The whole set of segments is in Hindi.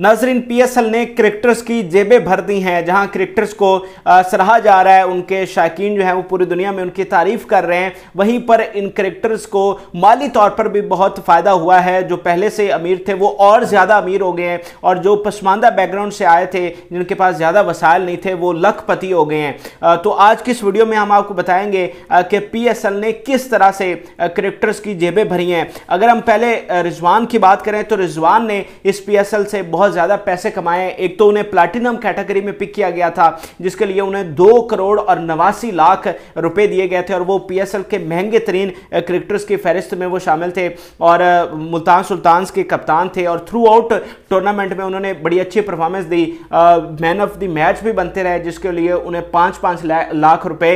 नाजरीन पीएसएल ने क्रिकेटर्स की जेबें भर दी हैं जहां क्रिकेटर्स को सराहा जा रहा है उनके शायकीन जो हैं वो पूरी दुनिया में उनकी तारीफ कर रहे हैं वहीं पर इन क्रिकेटर्स को माली तौर पर भी बहुत फ़ायदा हुआ है जो पहले से अमीर थे वो और ज़्यादा अमीर हो गए हैं और जो पसमानदा बैकग्राउंड से आए थे जिनके पास ज़्यादा वसायल नहीं थे वो लखपति हो गए हैं तो आज की इस वीडियो में हम आपको बताएँगे कि पी ने किस तरह से क्रिकेटर्स की जेबें भरी हैं अगर हम पहले रिजवान की बात करें तो रिजवान ने इस पी से बहुत बहुत ज़्यादा पैसे कमाए एक तो उन्हें प्लाटिनम कैटेगरी में पिक किया गया था जिसके लिए उन्हें दो करोड़ और नवासी लाख रुपए दिए गए थे और वो पी के महंगे तरीन क्रिकेटर्स की फहरिस्त में वो शामिल थे और मुल्तान सुल्तान के कप्तान थे और थ्रू आउट टूर्नामेंट में उन्होंने बड़ी अच्छी परफॉर्मेंस दी मैन ऑफ द मैच भी बनते रहे जिसके लिए उन्हें पाँच पाँच लाख रुपए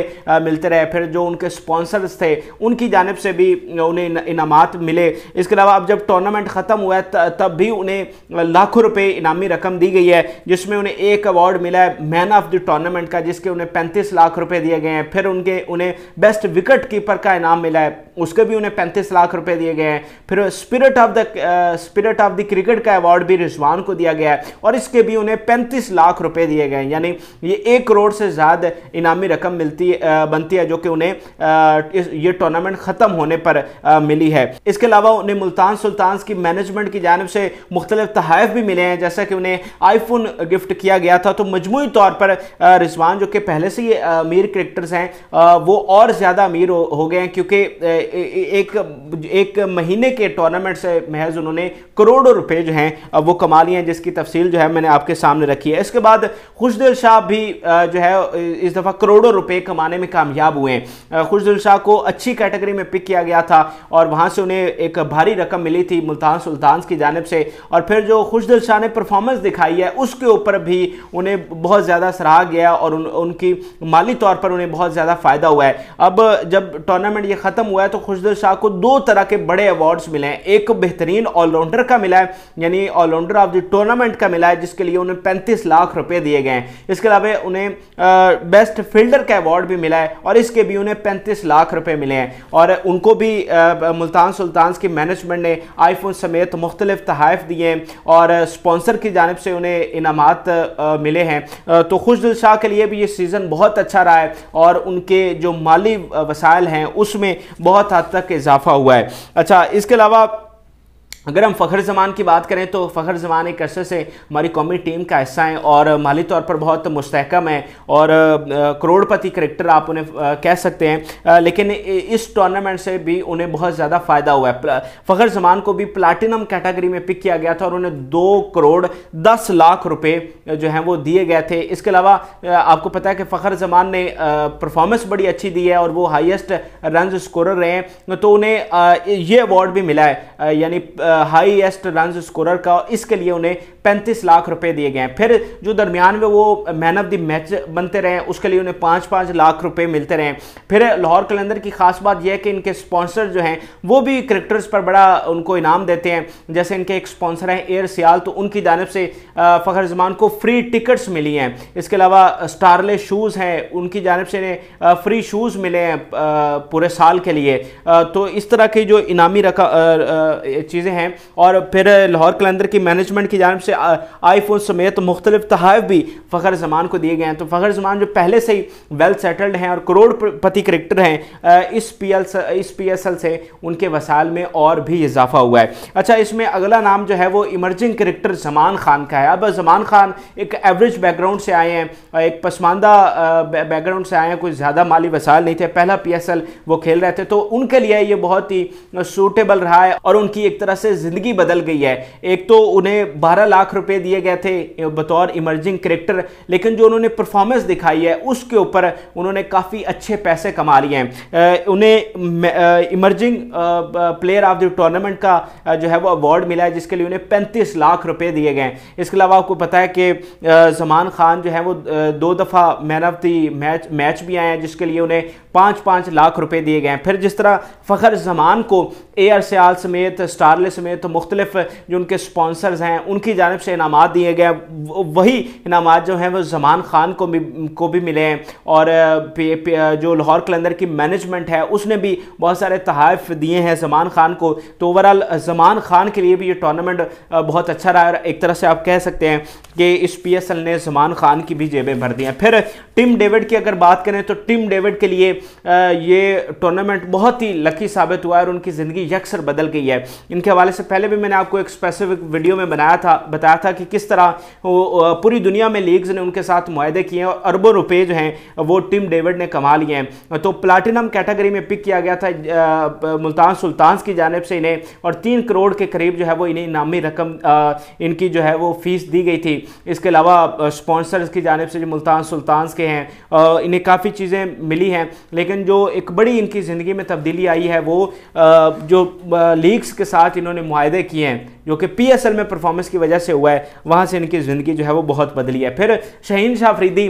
मिलते रहे फिर जो उनके स्पॉन्सर्स थे उनकी जानब से भी उन्हें इनाम मिले इसके अलावा अब जब टूर्नामेंट ख़त्म हुआ तब भी उन्हें लाखों रुपए रुपए इनामी रकम दी गई है जिसमें उन्हें एक अवार्ड मिला है मैन ऑफ द टूर्नामेंट का जिसके उन्हें पैंतीस लाख रुपए दिए गए हैं फिर उनके उन्हें बेस्ट विकेट कीपर का इनाम मिला है उसके भी उन्हें पैंतीस लाख रुपए दिए गए हैं फिर spirit of the spirit of the cricket का अवार्ड भी रिजवान को दिया गया है और इसके भी उन्हें पैंतीस लाख रुपए दिए गए हैं यानी ये एक करोड़ से ज़्यादा इनामी रकम मिलती आ, बनती है जो कि उन्हें आ, ये टूर्नामेंट ख़त्म होने पर आ, मिली है इसके अलावा उन्हें मुल्तान सुल्तान की मैनेजमेंट की जानब से मुख्तलिफ तहफ़ भी मिले हैं हैं जैसा कि उन्हें आईफोन गिफ्ट किया गया था तो मजमू तौर पर रिजवान जो कि पहले से ही अमीर क्रिकेटर्स हैं वो और ज़्यादा अमीर हो, हो गए हैं क्योंकि एक एक महीने के टूर्नामेंट से महज उन्होंने करोड़ों रुपए जो हैं वो कमा लिए हैं जिसकी तफसील जो है मैंने आपके सामने रखी है इसके बाद खुशदिल शाह भी जो है इस दफ़ा करोड़ों रुपये कमाने में कामयाब हुए हैं खुशदिल शाह को अच्छी कैटेगरी में पिक किया गया था और वहाँ से उन्हें एक भारी रकम मिली थी मुल्तान सुल्तान की जानब से और फिर जो खुशदिल शाह उन्होंने परफॉर्मेंस दिखाई है उसके ऊपर भी उन्हें बहुत ज़्यादा सराहा गया और उन, उनकी माली तौर पर उन्हें बहुत ज़्यादा फ़ायदा हुआ है अब जब टूर्नामेंट ये ख़त्म हुआ है तो खुशदिल शाह को दो तरह के बड़े अवार्ड्स मिले हैं एक बेहतरीन ऑलराउंडर का मिला है यानी ऑलराउंडर ऑफ द टूर्नामेंट का मिला है जिसके लिए उन्हें पैंतीस लाख रुपये दिए गए हैं इसके अलावा उन्हें बेस्ट फील्डर का अवार्ड भी मिला है और इसके भी उन्हें पैंतीस लाख रुपये मिले हैं और उनको भी मुल्तान सुल्तान की मैनेजमेंट ने आईफोन समेत मुख्तलिफ तहफ़ दिए और स्पॉन्सर स्पॉन्सर की जानब से उन्हें इनामत मिले हैं तो खुशदिल शाह के लिए भी ये सीज़न बहुत अच्छा रहा है और उनके जो माली वसायल हैं उसमें बहुत हद तक इजाफा हुआ है अच्छा इसके अलावा अगर हम फ़खर जमान की बात करें तो फ़खर जमान एक अरसे से हमारी कौमी टीम का हिस्सा है और माली तौर पर बहुत मुस्तकम है और करोड़पति क्रिकेटर आप उन्हें कह सकते हैं लेकिन इस टूर्नामेंट से भी उन्हें बहुत ज़्यादा फ़ायदा हुआ है फ़खर जमान को भी प्लाटिनम कैटेगरी में पिक किया गया था और उन्हें दो करोड़ दस लाख रुपये जो हैं वो दिए गए थे इसके अलावा आपको पता है कि फ़खर जमान ने परफॉर्मेंस बड़ी अच्छी दी है और वो हाइस्ट रन स्कोर रहे हैं तो उन्हें ये अवार्ड भी मिला है यानी हाईएस्ट रन स्कोरर का और इसके लिए उन्हें पैंतीस लाख रुपए दिए गए फिर जो दरमियान में वो मैन ऑफ द मैच बनते रहे उसके लिए उन्हें पाँच पाँच लाख रुपए मिलते रहे फिर लाहौर कलंदर की खास बात यह है कि इनके स्पॉन्सर जो हैं वो भी क्रिकेटर्स पर बड़ा उनको इनाम देते हैं जैसे इनके एक स्पॉन्सर हैं एयर सियाल तो उनकी जानब से फ़खर जमान को फ्री टिकट्स मिली हैं इसके अलावा स्टारले शूज़ हैं उनकी जानब से इन्हें फ्री शूज़ मिले हैं पूरे साल के लिए तो इस तरह की जो इनामी रकम चीज़ें हैं और फिर लाहौर कलंदर की मैनेजमेंट की जानब से से आईफोन समेत मुख्तलिफ तहफ भी फ़खर जमान को दिए गए हैं तो फ़खर जमान जो पहले से ही वेल सेटल्ड हैं और करोड़पति क्रिकेटर हैं इस पी एल इस पी एस एल से उनके वसाल में और भी इजाफा हुआ है अच्छा इसमें अगला नाम जो है वो इमरजिंग क्रिकेटर जमान खान का है अब जमान खान एक एवरेज बैकग्राउंड से आए हैं एक पसमानदा बैकग्राउंड से आए हैं कुछ ज़्यादा माली वसाल नहीं थे पहला पी एस एल वो खेल रहे थे तो उनके लिए ये बहुत ही सूटेबल रहा है और उनकी एक तरह से ज़िंदगी बदल गई है एक तो उन्हें बारह लाख लाख रुपए दिए गए थे बतौर इमर्जिंग करेक्टर लेकिन जो उन्होंने परफॉर्मेंस दिखाई है उसके ऊपर उन्होंने काफ़ी अच्छे पैसे कमा लिए हैं उन्हें emerging player of the tournament का जो है वो अवार्ड मिला है जिसके लिए उन्हें पैंतीस लाख रुपए दिए गए इसके अलावा आपको पता है कि जमान खान जो है वो दो दफ़ा man of the match match भी आए हैं जिसके लिए उन्हें पाँच पाँच लाख रुपए दिए गए हैं फिर जिस तरह फ़खर जमान को ए आर सयाल समेत स्टारले समेत मुख्तलिफ जो उनके स्पॉन्सर्स हैं उनकी जान जानब से इनाम दिए गए वही इनाम जो हैं वो जमान खान को भी को भी मिले हैं और पे, पे, जो लाहौर कलंदर की मैनेजमेंट है उसने भी बहुत सारे तहफ़ दिए हैं जमान खान को तो ओवरऑल जमान खान के लिए भी ये टूर्नामेंट बहुत अच्छा रहा एक तरह से आप कह सकते हैं कि इस पी एस एल ने जमान खान की भी जेबें भर दी हैं फिर टिम डेविड की अगर बात करें तो टिम डेविड के लिए ये टूर्नामेंट बहुत ही लकी साबित हुआ है और उनकी ज़िंदगी यकसर बदल गई है इनके हवाले से पहले भी मैंने आपको एक स्पेसिफिक वीडियो में बनाया था बताया था कि किस तरह पूरी दुनिया में लीग्स ने उनके साथ माहदे किए हैं और अरबों रुपये जो हैं वो टीम डेविड ने कमा लिए हैं तो प्लाटिनम कैटेगरी में पिक किया गया था मुल्तान सुल्तान की जानब से इन्हें और तीन करोड़ के करीब जो है वो इन्हें इनामी रकम इनकी जो है वो फीस दी गई थी इसके अलावा स्पॉन्सर्स की जानब से जो मुल्तान सुल्तान के हैं इन्हें काफ़ी चीज़ें मिली हैं लेकिन जो एक बड़ी इनकी ज़िंदगी में तब्दीली आई है वो जो लीग्स के साथ इन्होंने माहदे किए हैं जो कि पी में परफॉर्मेंस की वजह से हुआ है वहाँ से इनकी ज़िंदगी जो है वो बहुत बदली है फिर शहीन शाह फरीदी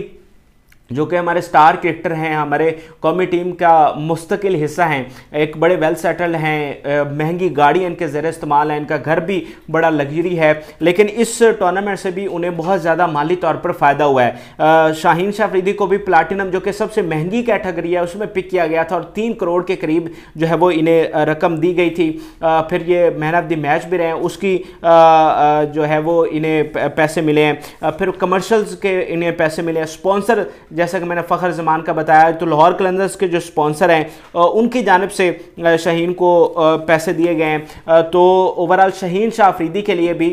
जो कि हमारे स्टार क्रिकेटर हैं हमारे कौमी टीम का मुस्तकिल हिस्सा हैं एक बड़े वेल सेटल्ड हैं महंगी गाड़ी इनके ज़र इस्तेमाल है इनका घर भी बड़ा लग्जरी है लेकिन इस टूर्नामेंट से भी उन्हें बहुत ज़्यादा माली तौर पर फ़ायदा हुआ है शाहीन शाहफरीदी को भी प्लाटिनम जो कि सबसे महंगी कैटेगरी है उसमें पिक किया गया था और तीन करोड़ के करीब जो है वो इन्हें रकम दी गई थी फिर ये मैन ऑफ द मैच भी रहे उसकी जो है वो इन्हें पैसे मिले हैं फिर कमर्शल्स के इन्हें पैसे मिले हैं स्पॉन्सर जैसा कि मैंने फ़खर जमान का बताया तो लाहौर कलंदर्स के जो स्पॉन्सर हैं उनकी जानब से शहीन को पैसे दिए गए हैं तो ओवरऑल शहीन शाह आफरीदी के लिए भी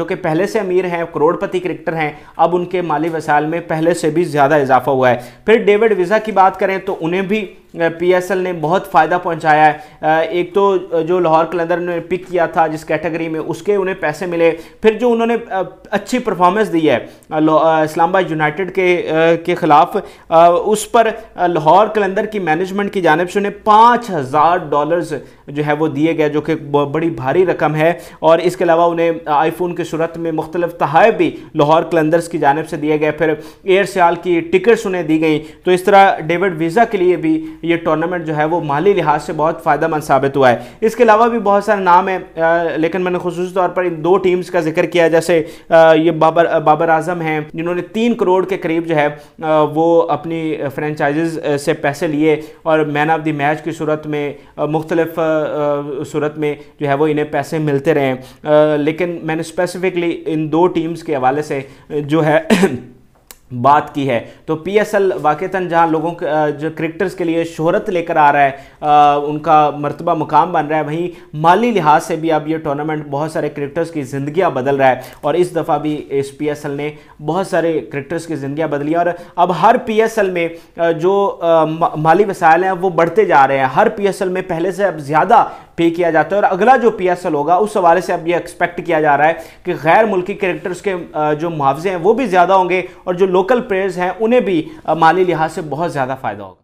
जो कि पहले से अमीर हैं करोड़पति क्रिकेटर हैं अब उनके माली वसाइल में पहले से भी ज़्यादा इजाफा हुआ है फिर डेविड वीज़ा की बात करें तो उन्हें भी पीएसएल ने बहुत फ़ायदा पहुंचाया है एक तो जो लाहौर कलंदर ने पिक किया था जिस कैटेगरी में उसके उन्हें पैसे मिले फिर जो उन्होंने अच्छी परफॉर्मेंस दी है इस्लामाबाद यूनाइटेड के के ख़िलाफ़ उस पर लाहौर कलंदर की मैनेजमेंट की जानब से उन्हें पाँच हज़ार डॉलर्स जो है वो दिए गए जो कि बड़ी भारी रकम है और इसके अलावा उन्हें आईफोन की सूरत में मुख्तलिफ तहफ़ भी लाहौर कलंदर्स की जानब से दिए गए फिर एयर सियाल की टिकट्स उन्हें दी गई तो इस तरह डेविड वीज़ा के लिए भी ये टूर्नामेंट जो है वो माली लिहाज से बहुत फ़ायदा साबित हुआ है इसके अलावा भी बहुत सारे नाम है लेकिन मैंने खसूस तौर पर इन दो टीम्स का जिक्र किया जैसे ये बाबर बाबर आजम हैं जिन्होंने तीन करोड़ के करीब जो है वो अपनी फ्रेंचाइज़ से पैसे लिए और मैन ऑफ द मैच की सूरत में मुख्तलिफ़ सूरत में जो है वो इन्हें पैसे मिलते रहें लेकिन मैंने स्पेसिफिकली इन दो टीम्स के हवाले से जो है बात की है तो पी एस एल वाक़ता जहाँ लोगों के जो क्रिकेटर्स के लिए शोहरत लेकर आ रहा है आ, उनका मरतबा मुकाम बन रहा है वहीं माली लिहाज से भी अब ये टूर्नामेंट बहुत सारे क्रिकेटर्स की ज़िंदियाँ बदल रहा है और इस दफ़ा भी इस पी एस एल ने बहुत सारे क्रिकेटर्स की ज़िंदियाँ बदली और अब हर पी एस एल में जो माली वसायल हैं वो बढ़ते जा रहे हैं हर पी एस एल में पहले से अब ज़्यादा पे किया जाता है और अगला जो एल होगा उस हवाले से अब ये एक्सपेक्ट किया जा रहा है कि गैर मुल्की क्रिकेटर्स के जो मुआवजे हैं वो भी ज़्यादा होंगे और जो लोकल प्लेयर्स हैं उन्हें भी माली लिहाज से बहुत ज़्यादा फ़ायदा होगा